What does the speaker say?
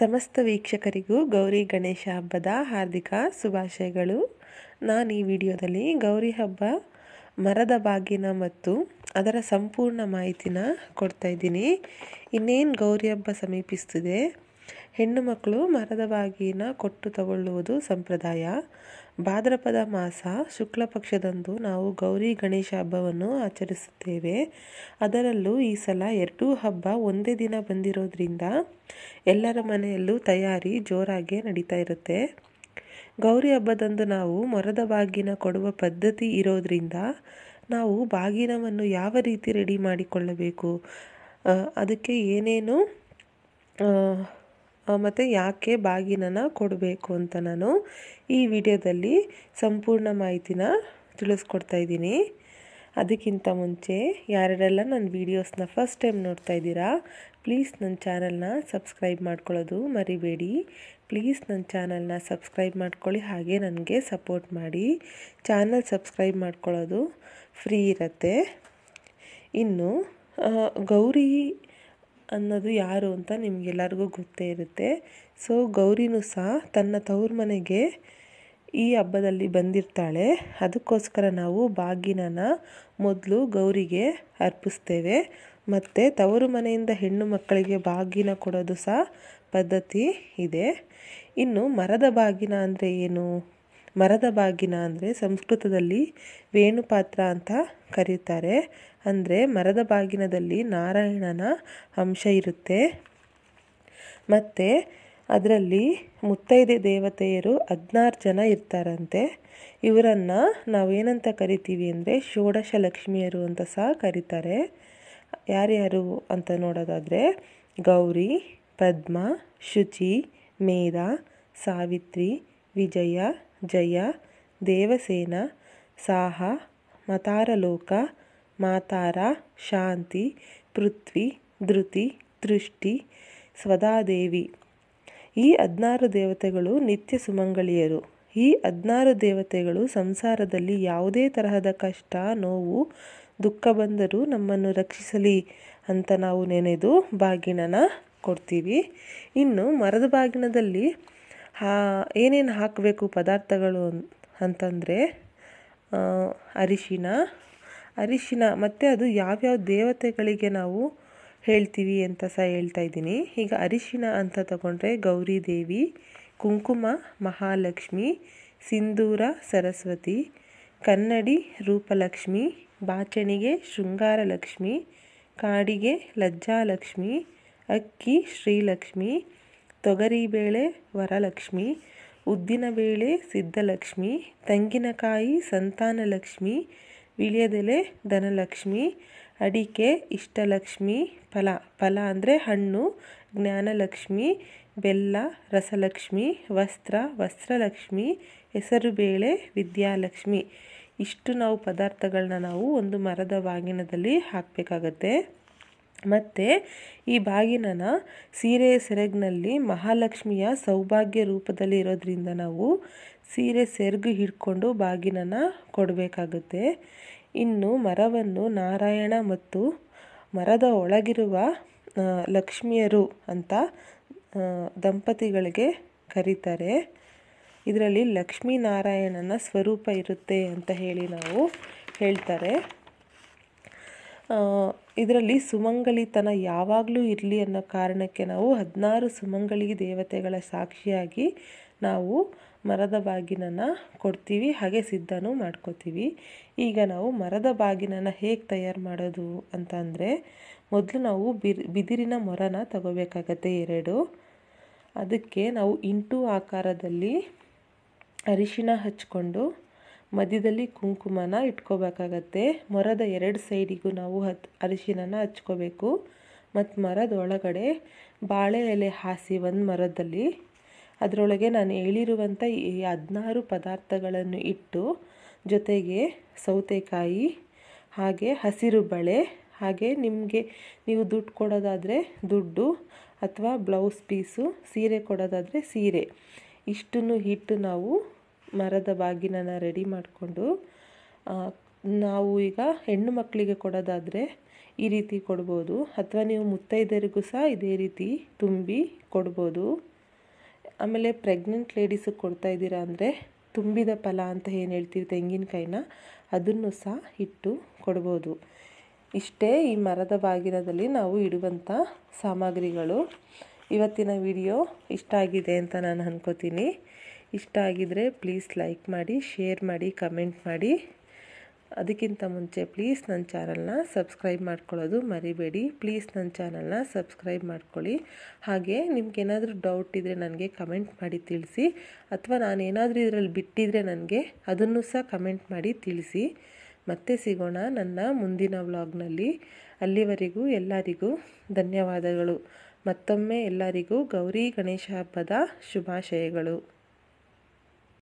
ಸಮಸ್ತ ವೀಕ್ಷಕರಿಗೂ ಗೌರಿ ಗಣೇಶ ಹಬ್ಬದ ಹಾರ್ದಿಕ ಶುಭಾಶಯಗಳು ನಾನು ಈ ವಿಡಿಯೋದಲ್ಲಿ ಗೌರಿ ಹಬ್ಬ ಮರದ ಬಾಗಿನ ಮತ್ತು ಅದರ ಸಂಪೂರ್ಣ ಮಾಹಿತಿನ ಕೊಡ್ತಾ ಇದ್ದೀನಿ ಇನ್ನೇನು ಗೌರಿ ಹಬ್ಬ ಸಮೀಪಿಸ್ತಿದೆ ಹೆಣ್ಣು ಮಕ್ಕಳು ಮರದ ಬಾಗಿನ ಕೊಟ್ಟು ತಗೊಳ್ಳುವುದು ಸಂಪ್ರದಾಯ ಭಾದ್ರಪದ ಮಾಸ ಶುಕ್ಲ ಪಕ್ಷದಂದು ನಾವು ಗೌರಿ ಗಣೇಶ ಹಬ್ಬವನ್ನು ಆಚರಿಸುತ್ತೇವೆ ಅದರಲ್ಲೂ ಈ ಸಲ ಎರಡೂ ಹಬ್ಬ ಒಂದೇ ದಿನ ಬಂದಿರೋದ್ರಿಂದ ಎಲ್ಲರ ಮನೆಯಲ್ಲೂ ತಯಾರಿ ಜೋರಾಗಿ ನಡೀತಾ ಇರುತ್ತೆ ಗೌರಿ ಹಬ್ಬದಂದು ನಾವು ಮೊರದ ಬಾಗಿನ ಕೊಡುವ ಪದ್ಧತಿ ಇರೋದ್ರಿಂದ ನಾವು ಬಾಗಿನವನ್ನು ಯಾವ ರೀತಿ ರೆಡಿ ಮಾಡಿಕೊಳ್ಳಬೇಕು ಅದಕ್ಕೆ ಏನೇನು ಮತ್ತು ಯಾಕೆ ಬಾಗಿನನ ಕೊಡಬೇಕು ಅಂತ ನಾನು ಈ ವಿಡಿಯೋದಲ್ಲಿ ಸಂಪೂರ್ಣ ಮಾಹಿತಿನ ತಿಳಿಸ್ಕೊಡ್ತಾ ಇದ್ದೀನಿ ಅದಕ್ಕಿಂತ ಮುಂಚೆ ಯಾರೆಲ್ಲ ನನ್ನ ವೀಡಿಯೋಸ್ನ ಫಸ್ಟ್ ಟೈಮ್ ನೋಡ್ತಾ ಇದ್ದೀರಾ ಪ್ಲೀಸ್ ನನ್ನ ಚಾನಲ್ನ ಸಬ್ಸ್ಕ್ರೈಬ್ ಮಾಡ್ಕೊಳ್ಳೋದು ಮರಿಬೇಡಿ ಪ್ಲೀಸ್ ನನ್ನ ಚಾನಲ್ನ ಸಬ್ಸ್ಕ್ರೈಬ್ ಮಾಡ್ಕೊಳ್ಳಿ ಹಾಗೆ ನನಗೆ ಸಪೋರ್ಟ್ ಮಾಡಿ ಚಾನಲ್ ಸಬ್ಸ್ಕ್ರೈಬ್ ಮಾಡ್ಕೊಳ್ಳೋದು ಫ್ರೀ ಇರುತ್ತೆ ಇನ್ನು ಗೌರಿ ಅನ್ನೋದು ಯಾರು ಅಂತ ನಿಮಗೆಲ್ಲರಿಗೂ ಗೊತ್ತೇ ಇರುತ್ತೆ ಸೊ ಗೌರಿನೂ ಸಹ ತನ್ನ ತವ್ರ ಮನೆಗೆ ಈ ಹಬ್ಬದಲ್ಲಿ ಬಂದಿರ್ತಾಳೆ ಅದಕ್ಕೋಸ್ಕರ ನಾವು ಬಾಗಿನನ ಮೊದಲು ಗೌರಿಗೆ ಅರ್ಪಿಸ್ತೇವೆ ಮತ್ತು ತವರು ಮನೆಯಿಂದ ಹೆಣ್ಣು ಮಕ್ಕಳಿಗೆ ಬಾಗಿನ ಕೊಡೋದು ಸಹ ಪದ್ಧತಿ ಇದೆ ಇನ್ನು ಮರದ ಬಾಗಿನ ಅಂದರೆ ಏನು ಮರದ ಬಾಗಿನ ಅಂದರೆ ಸಂಸ್ಕೃತದಲ್ಲಿ ವೇಣುಪಾತ್ರ ಅಂತ ಕರೀತಾರೆ ಅಂದರೆ ಮರದ ಬಾಗಿನದಲ್ಲಿ ನಾರಾಯಣನ ಅಂಶ ಇರುತ್ತೆ ಮತ್ತು ಅದರಲ್ಲಿ ಮುತ್ತೈದೆ ದೇವತೆಯರು ಹದಿನಾರು ಜನ ಇರ್ತಾರಂತೆ ಇವರನ್ನು ನಾವೇನಂತ ಕರಿತೀವಿ ಅಂದರೆ ಷೋಡಶ ಲಕ್ಷ್ಮಿಯರು ಅಂತ ಸಹ ಕರೀತಾರೆ ಯಾರ್ಯಾರು ಅಂತ ನೋಡೋದಾದರೆ ಗೌರಿ ಪದ್ಮ ಶುಚಿ ಮೇಧ ಸಾವಿತ್ರಿ ವಿಜಯ ಜಯ ದೇವಸೇನ ಸಾಹ ಮತಾರಲೋಕ ಮಾತಾರ ಶಾಂತಿ ಪೃಥ್ವಿ ಧೃತಿ ದೃಷ್ಟಿ ಸ್ವದಾದೇವಿ ಈ ಹದಿನಾರು ದೇವತೆಗಳು ನಿತ್ಯ ಸುಮಂಗಳಿಯರು ಈ ಹದಿನಾರು ದೇವತೆಗಳು ಸಂಸಾರದಲ್ಲಿ ಯಾವುದೇ ತರಹದ ಕಷ್ಟ ನೋವು ದುಃಖ ಬಂದರೂ ನಮ್ಮನ್ನು ರಕ್ಷಿಸಲಿ ಅಂತ ನಾವು ನೆನೆದು ಬಾಗಿನನ ಕೊಡ್ತೀವಿ ಇನ್ನು ಮರದ ಬಾಗಿನದಲ್ಲಿ ಏನೇನು ಹಾಕಬೇಕು ಪದಾರ್ಥಗಳು ಅಂತಂದರೆ ಅರಿಶಿನ ಅರಿಶಿನ ಮತ್ತು ಅದು ಯಾವ್ಯಾವ ದೇವತೆಗಳಿಗೆ ನಾವು ಹೇಳ್ತೀವಿ ಅಂತ ಸಹ ಹೇಳ್ತಾ ಇದ್ದೀನಿ ಈಗ ಅರಿಶಿನ ಅಂತ ತಗೊಂಡ್ರೆ ಗೌರಿ ದೇವಿ ಕುಂಕುಮ ಮಹಾಲಕ್ಷ್ಮಿ ಸಿಂಧೂರ ಸರಸ್ವತಿ ಕನ್ನಡಿ ರೂಪಲಕ್ಷ್ಮಿ ಬಾಚಣಿಗೆ ಶೃಂಗಾರಲಕ್ಷ್ಮಿ ಲಕ್ಷ್ಮಿ ಕಾಡಿಗೆ ಲಜ್ಜಾಲಕ್ಷ್ಮಿ ಅಕ್ಕಿ ಶ್ರೀಲಕ್ಷ್ಮಿ ತೊಗರಿಬೇಳೆ ವರಲಕ್ಷ್ಮಿ ಉದ್ದಿನಬೇಳೆ ಸಿದ್ಧಲಕ್ಷ್ಮಿ ತೆಂಗಿನಕಾಯಿ ಸಂತಾನಲಕ್ಷ್ಮಿ ವಿಳ್ಯದೆಲೆ ಧನಲಕ್ಷ್ಮಿ ಅಡಿಕೆ ಇಷ್ಟಲಕ್ಷ್ಮಿ ಫಲ ಫಲ ಅಂದರೆ ಹಣ್ಣು ಜ್ಞಾನಲಕ್ಷ್ಮಿ ಬೆಲ್ಲ ರಸಲಕ್ಷ್ಮಿ ವಸ್ತ್ರ ವಸ್ತ್ರಲಕ್ಷ್ಮಿ ಹೆಸರುಬೇಳೆ ವಿದ್ಯಾಲಕ್ಷ್ಮಿ ಇಷ್ಟು ನಾವು ಪದಾರ್ಥಗಳನ್ನ ನಾವು ಒಂದು ಮರದ ಬಾಗಿನದಲ್ಲಿ ಹಾಕಬೇಕಾಗತ್ತೆ ಮತ್ತು ಈ ಬಾಗಿನನ ಸೀರೆಯ ಸೆರಗಿನಲ್ಲಿ ಮಹಾಲಕ್ಷ್ಮಿಯ ಸೌಭಾಗ್ಯ ರೂಪದಲ್ಲಿ ಇರೋದ್ರಿಂದ ನಾವು ಸೀರೆ ಸೆರಗು ಹಿಡ್ಕೊಂಡು ಬಾಗಿನನ ಕೊಡಬೇಕಾಗುತ್ತೆ ಇನ್ನು ಮರವನ್ನು ನಾರಾಯಣ ಮತ್ತು ಮರದ ಒಳಗಿರುವ ಲಕ್ಷ್ಮಿಯರು ಅಂತ ದಂಪತಿಗಳಿಗೆ ಕರೀತಾರೆ ಇದರಲ್ಲಿ ಲಕ್ಷ್ಮೀನಾರಾಯಣನ ಸ್ವರೂಪ ಇರುತ್ತೆ ಅಂತ ಹೇಳಿ ನಾವು ಹೇಳ್ತಾರೆ ಇದರಲ್ಲಿ ಸುಮಂಗಲಿತನ ಯಾವಾಗಲೂ ಇರಲಿ ಅನ್ನೋ ಕಾರಣಕ್ಕೆ ನಾವು ಹದಿನಾರು ಸುಮಂಗಲಿ ದೇವತೆಗಳ ಸಾಕ್ಷಿಯಾಗಿ ನಾವು ಮರದ ಬಾಗಿನನ್ನು ಕೊಡ್ತೀವಿ ಹಾಗೆ ಸಿದ್ಧನೂ ಮಾಡ್ಕೋತೀವಿ ಈಗ ನಾವು ಮರದ ಬಾಗಿನನ್ನು ಹೇಗೆ ತಯಾರು ಮಾಡೋದು ಅಂತ ಅಂದರೆ ಮೊದಲು ನಾವು ಬಿದಿರಿನ ಮೊರನ ತಗೋಬೇಕಾಗತ್ತೆ ಎರಡು ಅದಕ್ಕೆ ನಾವು ಇಂಟು ಆಕಾರದಲ್ಲಿ ಅರಿಶಿನ ಹಚ್ಕೊಂಡು ಮಧ್ಯದಲ್ಲಿ ಕುಂಕುಮನ ಇಟ್ಕೋಬೇಕಾಗತ್ತೆ ಮರದ ಎರಡು ಸೈಡಿಗೂ ನಾವು ಹತ್ ಅರಿಶಿನನ ಹಚ್ಕೋಬೇಕು ಮತ್ತು ಮರದ ಒಳಗಡೆ ಬಾಳೆ ಎಲೆ ಹಾಸಿ ಒಂದು ಮರದಲ್ಲಿ ಅದರೊಳಗೆ ನಾನು ಹೇಳಿರುವಂಥ ಈ ಹದಿನಾರು ಪದಾರ್ಥಗಳನ್ನು ಇಟ್ಟು ಜೊತೆಗೆ ಸೌತೆಕಾಯಿ ಹಾಗೆ ಹಸಿರು ಬಳೆ ಹಾಗೆ ನಿಮಗೆ ನೀವು ದುಡ್ಡು ಕೊಡೋದಾದರೆ ದುಡ್ಡು ಅಥವಾ ಬ್ಲೌಸ್ ಪೀಸು ಸೀರೆ ಕೊಡೋದಾದರೆ ಸೀರೆ ಇಷ್ಟನ್ನು ಇಟ್ಟು ನಾವು ಮರದ ಬಾಗಿನನ ರೆಡಿ ಮಾಡಿಕೊಂಡು ನಾವು ಈಗ ಹೆಣ್ಣು ಮಕ್ಕಳಿಗೆ ಕೊಡೋದಾದರೆ ಈ ರೀತಿ ಕೊಡ್ಬೋದು ಅಥವಾ ನೀವು ಮುತ್ತೈದೆಯರಿಗೂ ಸಹ ಇದೇ ರೀತಿ ತುಂಬಿ ಕೊಡ್ಬೋದು ಆಮೇಲೆ ಪ್ರೆಗ್ನೆಂಟ್ ಲೇಡೀಸಿಗೆ ಕೊಡ್ತಾ ಇದ್ದೀರಾ ಅಂದರೆ ತುಂಬಿದ ಫಲ ಅಂತ ಏನು ಹೇಳ್ತೀವಿ ತೆಂಗಿನಕಾಯಿನ ಅದನ್ನು ಸಹ ಇಟ್ಟು ಕೊಡ್ಬೋದು ಇಷ್ಟೇ ಈ ಮರದ ಬಾಗಿನದಲ್ಲಿ ನಾವು ಇಡುವಂಥ ಸಾಮಗ್ರಿಗಳು ಇವತ್ತಿನ ವಿಡಿಯೋ ಇಷ್ಟ ಆಗಿದೆ ಅಂತ ನಾನು ಅನ್ಕೋತೀನಿ ಇಷ್ಟ ಆಗಿದರೆ ಪ್ಲೀಸ್ ಲೈಕ್ ಮಾಡಿ ಶೇರ್ ಮಾಡಿ ಕಮೆಂಟ್ ಮಾಡಿ ಅದಕ್ಕಿಂತ ಮುಂಚೆ ಪ್ಲೀಸ್ ನನ್ನ ಚಾನಲ್ನ ಸಬ್ಸ್ಕ್ರೈಬ್ ಮಾಡ್ಕೊಳ್ಳೋದು ಮರಿಬೇಡಿ ಪ್ಲೀಸ್ ನನ್ನ ಚಾನಲ್ನ ಸಬ್ಸ್ಕ್ರೈಬ್ ಮಾಡ್ಕೊಳ್ಳಿ ಹಾಗೆ ನಿಮ್ಗೇನಾದರೂ ಡೌಟ್ ಇದ್ದರೆ ನನಗೆ ಕಮೆಂಟ್ ಮಾಡಿ ತಿಳಿಸಿ ಅಥವಾ ನಾನು ಏನಾದರೂ ಇದರಲ್ಲಿ ಬಿಟ್ಟಿದ್ರೆ ನನಗೆ ಅದನ್ನು ಸಹ ಕಮೆಂಟ್ ಮಾಡಿ ತಿಳಿಸಿ ಮತ್ತೆ ಸಿಗೋಣ ನನ್ನ ಮುಂದಿನ ವ್ಲಾಗ್ನಲ್ಲಿ ಅಲ್ಲಿವರೆಗೂ ಎಲ್ಲರಿಗೂ ಧನ್ಯವಾದಗಳು ಮತ್ತೊಮ್ಮೆ ಎಲ್ಲರಿಗೂ ಗೌರಿ ಗಣೇಶ ಹಬ್ಬದ ಶುಭಾಶಯಗಳು